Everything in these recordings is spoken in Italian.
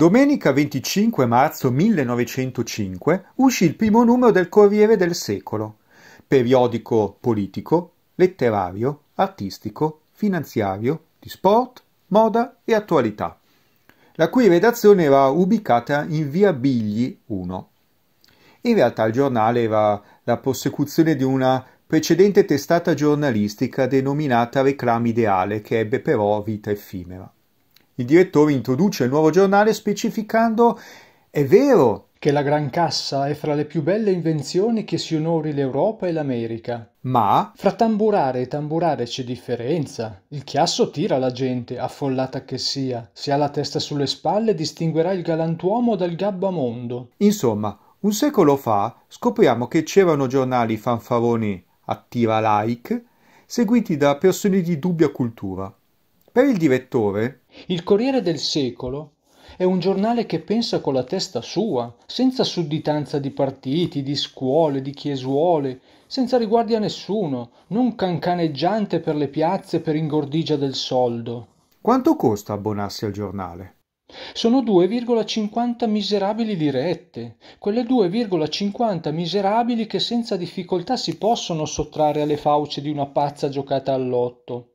Domenica 25 marzo 1905 uscì il primo numero del Corriere del Secolo, periodico politico, letterario, artistico, finanziario, di sport, moda e attualità, la cui redazione era ubicata in via Bigli 1. In realtà il giornale era la prosecuzione di una precedente testata giornalistica denominata Reclame Ideale, che ebbe però vita effimera. Il direttore introduce il nuovo giornale specificando è vero che la gran cassa è fra le più belle invenzioni che si onori l'Europa e l'America. Ma? Fra tamburare e tamburare c'è differenza. Il chiasso tira la gente, affollata che sia. Se ha la testa sulle spalle distinguerà il galantuomo dal gabbamondo. Insomma, un secolo fa scopriamo che c'erano giornali fanfaroni attira like, seguiti da persone di dubbia cultura. Per il direttore, il Corriere del Secolo è un giornale che pensa con la testa sua, senza sudditanza di partiti, di scuole, di chiesuole, senza riguardi a nessuno, non cancaneggiante per le piazze per ingordigia del soldo. Quanto costa abbonarsi al giornale? Sono 2,50 miserabili dirette, quelle 2,50 miserabili che senza difficoltà si possono sottrarre alle fauce di una pazza giocata all'otto.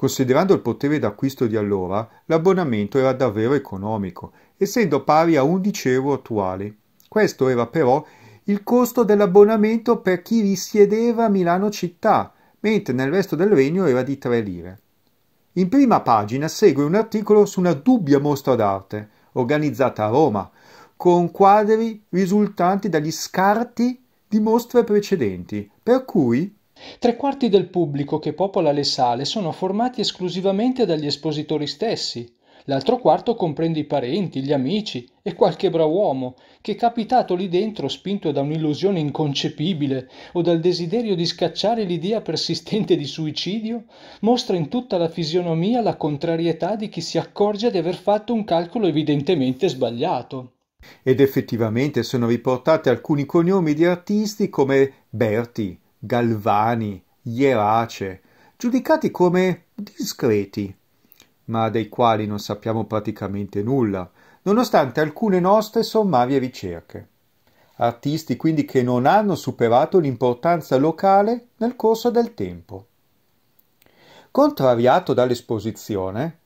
Considerando il potere d'acquisto di allora, l'abbonamento era davvero economico, essendo pari a 11 euro attuali. Questo era però il costo dell'abbonamento per chi risiedeva a Milano città, mentre nel resto del regno era di 3 lire. In prima pagina segue un articolo su una dubbia mostra d'arte, organizzata a Roma, con quadri risultanti dagli scarti di mostre precedenti, per cui Tre quarti del pubblico che popola le sale sono formati esclusivamente dagli espositori stessi. L'altro quarto comprende i parenti, gli amici e qualche bravo uomo che capitato lì dentro spinto da un'illusione inconcepibile o dal desiderio di scacciare l'idea persistente di suicidio, mostra in tutta la fisionomia la contrarietà di chi si accorge di aver fatto un calcolo evidentemente sbagliato. Ed effettivamente sono riportati alcuni cognomi di artisti come Berti, Galvani, Ierace, giudicati come discreti, ma dei quali non sappiamo praticamente nulla, nonostante alcune nostre sommarie ricerche. Artisti quindi che non hanno superato l'importanza locale nel corso del tempo. Contrariato dall'esposizione,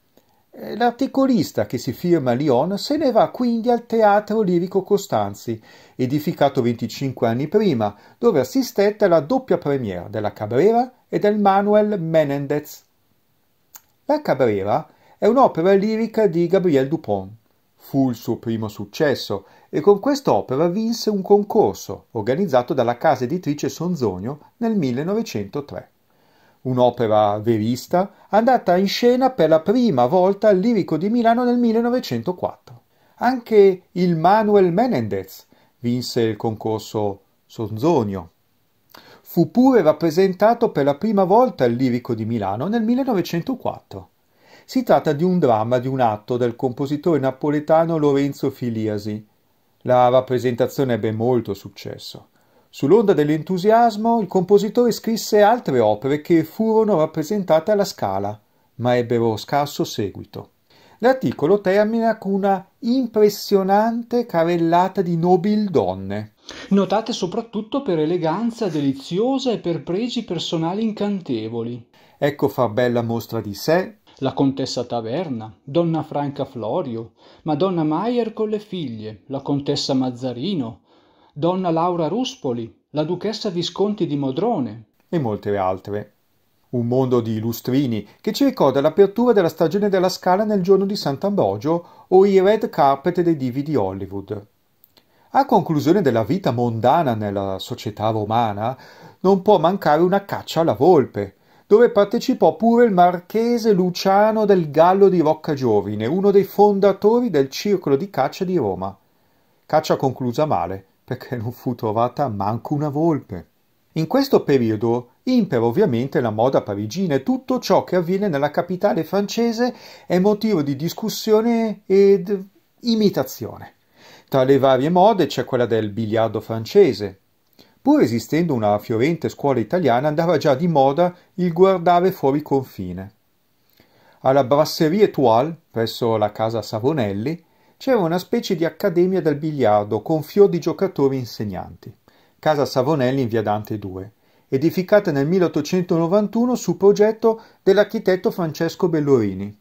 eh, l'articolista che si firma a Lyon se ne va quindi al Teatro Lirico Costanzi, edificato 25 anni prima, dove assistette alla doppia premiere della Cabrera e del Manuel Menendez. La Cabrera è un'opera lirica di Gabriel Dupont. Fu il suo primo successo e con quest'opera vinse un concorso organizzato dalla casa editrice Sonzogno nel 1903 un'opera verista, andata in scena per la prima volta al Lirico di Milano nel 1904. Anche il Manuel Menendez vinse il concorso Sonzonio. Fu pure rappresentato per la prima volta al Lirico di Milano nel 1904. Si tratta di un dramma di un atto del compositore napoletano Lorenzo Filiasi. La rappresentazione ebbe molto successo. Sull'onda dell'entusiasmo il compositore scrisse altre opere che furono rappresentate alla Scala, ma ebbero scarso seguito. L'articolo termina con una impressionante carellata di nobili donne. Notate soprattutto per eleganza deliziosa e per pregi personali incantevoli. Ecco far bella mostra di sé la contessa Taverna, donna Franca Florio, Madonna Maier con le figlie, la contessa Mazzarino, donna Laura Ruspoli, la duchessa Visconti di Modrone e molte altre. Un mondo di lustrini che ci ricorda l'apertura della stagione della Scala nel giorno di Sant'Ambrogio o i red carpet dei divi di Hollywood. A conclusione della vita mondana nella società romana, non può mancare una caccia alla volpe, dove partecipò pure il marchese Luciano del Gallo di Rocca Giovine, uno dei fondatori del circolo di caccia di Roma. Caccia conclusa male, perché non fu trovata manco una volpe. In questo periodo impera ovviamente la moda parigina e tutto ciò che avviene nella capitale francese è motivo di discussione ed imitazione. Tra le varie mode c'è quella del biliardo francese. Pur esistendo una fiorente scuola italiana, andava già di moda il guardare fuori confine. Alla Brasserie Toile, presso la casa Savonelli, c'era una specie di accademia del biliardo con fior di giocatori insegnanti, casa Savonelli in via Dante 2, edificata nel 1891 su progetto dell'architetto Francesco Bellorini.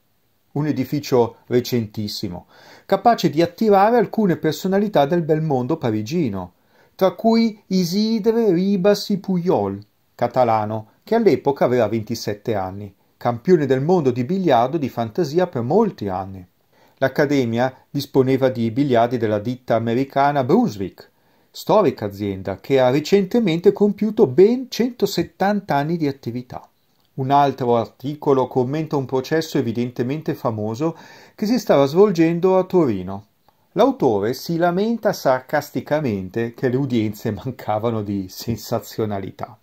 Un edificio recentissimo, capace di attirare alcune personalità del bel mondo parigino, tra cui Isidre Ribasi Puyol, catalano, che all'epoca aveva 27 anni, campione del mondo di biliardo di fantasia per molti anni. L'accademia disponeva di biliardi della ditta americana Brunswick, storica azienda che ha recentemente compiuto ben 170 anni di attività. Un altro articolo commenta un processo evidentemente famoso che si stava svolgendo a Torino. L'autore si lamenta sarcasticamente che le udienze mancavano di sensazionalità.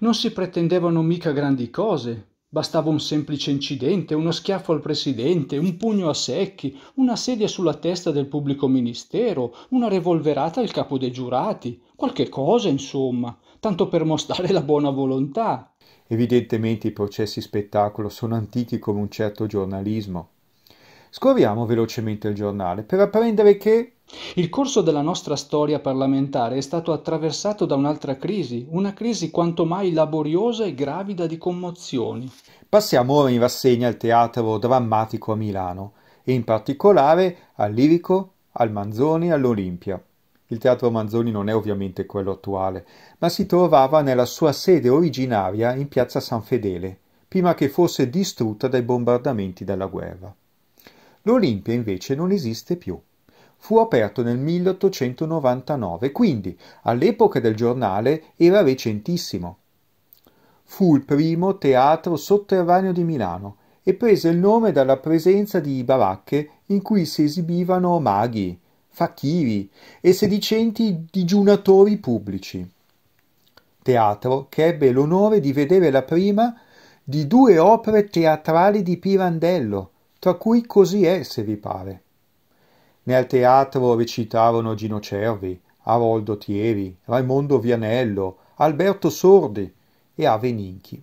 Non si pretendevano mica grandi cose, Bastava un semplice incidente, uno schiaffo al presidente, un pugno a secchi, una sedia sulla testa del pubblico ministero, una revolverata al capo dei giurati, qualche cosa, insomma, tanto per mostrare la buona volontà. Evidentemente i processi spettacolo sono antichi come un certo giornalismo. Scorriamo velocemente il giornale per apprendere che il corso della nostra storia parlamentare è stato attraversato da un'altra crisi, una crisi quanto mai laboriosa e gravida di commozioni. Passiamo ora in rassegna al teatro drammatico a Milano e in particolare al Lirico, al Manzoni e all'Olimpia. Il teatro Manzoni non è ovviamente quello attuale, ma si trovava nella sua sede originaria in piazza San Fedele, prima che fosse distrutta dai bombardamenti della guerra. L'Olimpia invece non esiste più fu aperto nel 1899, quindi all'epoca del giornale era recentissimo. Fu il primo teatro sotterraneo di Milano e prese il nome dalla presenza di baracche in cui si esibivano maghi, facchivi e sedicenti digiunatori pubblici. Teatro che ebbe l'onore di vedere la prima di due opere teatrali di Pirandello, tra cui Così è, se vi pare né al teatro recitavano Gino Cervi, Aroldo Thievi, Raimondo Vianello, Alberto Sordi e Ave Ninchi.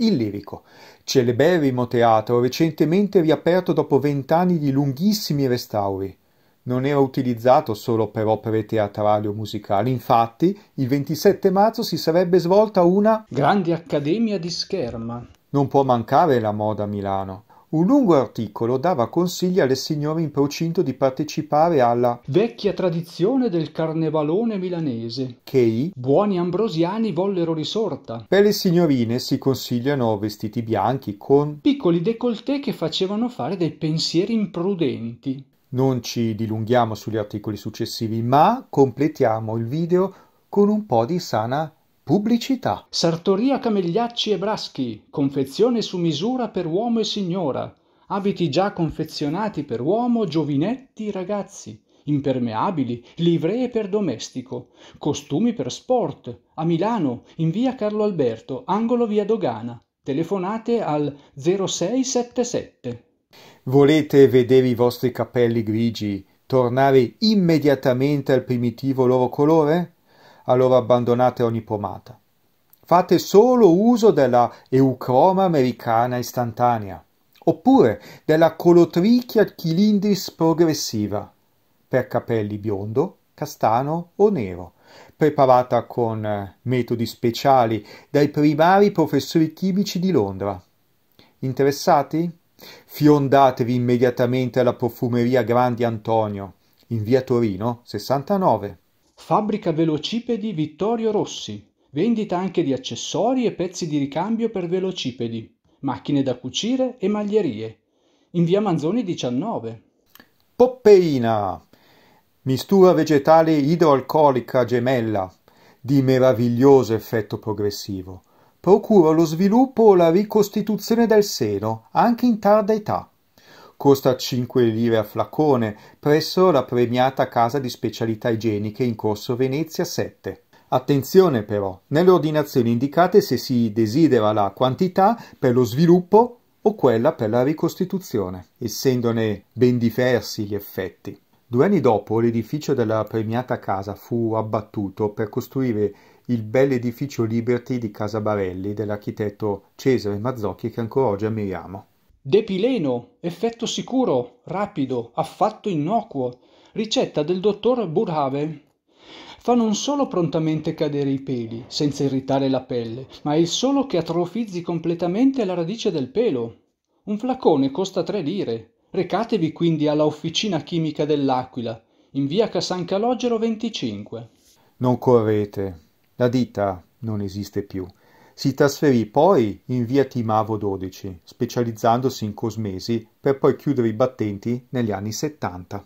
Il lirico, celeberrimo teatro recentemente riaperto dopo vent'anni di lunghissimi restauri. Non era utilizzato solo per opere teatrali o musicali, infatti il 27 marzo si sarebbe svolta una Grande Accademia di Scherma. Non può mancare la moda a Milano. Un lungo articolo dava consigli alle signore in procinto di partecipare alla vecchia tradizione del carnevalone milanese, che i buoni ambrosiani vollero risorta. Per le signorine si consigliano vestiti bianchi con piccoli décolleté che facevano fare dei pensieri imprudenti. Non ci dilunghiamo sugli articoli successivi, ma completiamo il video con un po' di sana Pubblicità. Sartoria Camegliacci e Braschi, confezione su misura per uomo e signora. Abiti già confezionati per uomo, giovinetti, ragazzi. Impermeabili, livree per domestico, costumi per sport. A Milano, in via Carlo Alberto, angolo via Dogana. Telefonate al 0677. Volete vedere i vostri capelli grigi tornare immediatamente al primitivo loro colore? allora abbandonate ogni pomata. Fate solo uso della eucroma americana istantanea, oppure della colotrichia chilindris progressiva, per capelli biondo, castano o nero, preparata con eh, metodi speciali dai primari professori chimici di Londra. Interessati? Fiondatevi immediatamente alla profumeria Grandi Antonio, in via Torino 69. Fabbrica velocipedi Vittorio Rossi. Vendita anche di accessori e pezzi di ricambio per velocipedi, macchine da cucire e maglierie. In via Manzoni 19. Poppeina. Mistura vegetale idroalcolica gemella di meraviglioso effetto progressivo. Procura lo sviluppo o la ricostituzione del seno anche in tarda età costa 5 lire a flacone, presso la premiata casa di specialità igieniche in corso Venezia 7. Attenzione però, nelle ordinazioni indicate se si desidera la quantità per lo sviluppo o quella per la ricostituzione, essendone ben diversi gli effetti. Due anni dopo l'edificio della premiata casa fu abbattuto per costruire il bel edificio Liberty di Casa Barelli dell'architetto Cesare Mazzocchi che ancora oggi ammiriamo. Depileno, effetto sicuro, rapido, affatto innocuo, ricetta del dottor Burhave. Fa non solo prontamente cadere i peli, senza irritare la pelle, ma è il solo che atrofizzi completamente la radice del pelo. Un flacone costa tre lire. Recatevi quindi alla officina chimica dell'Aquila, in via Casan Calogero 25. Non correte, la ditta non esiste più si trasferì poi in via Timavo 12, specializzandosi in cosmesi per poi chiudere i battenti negli anni settanta.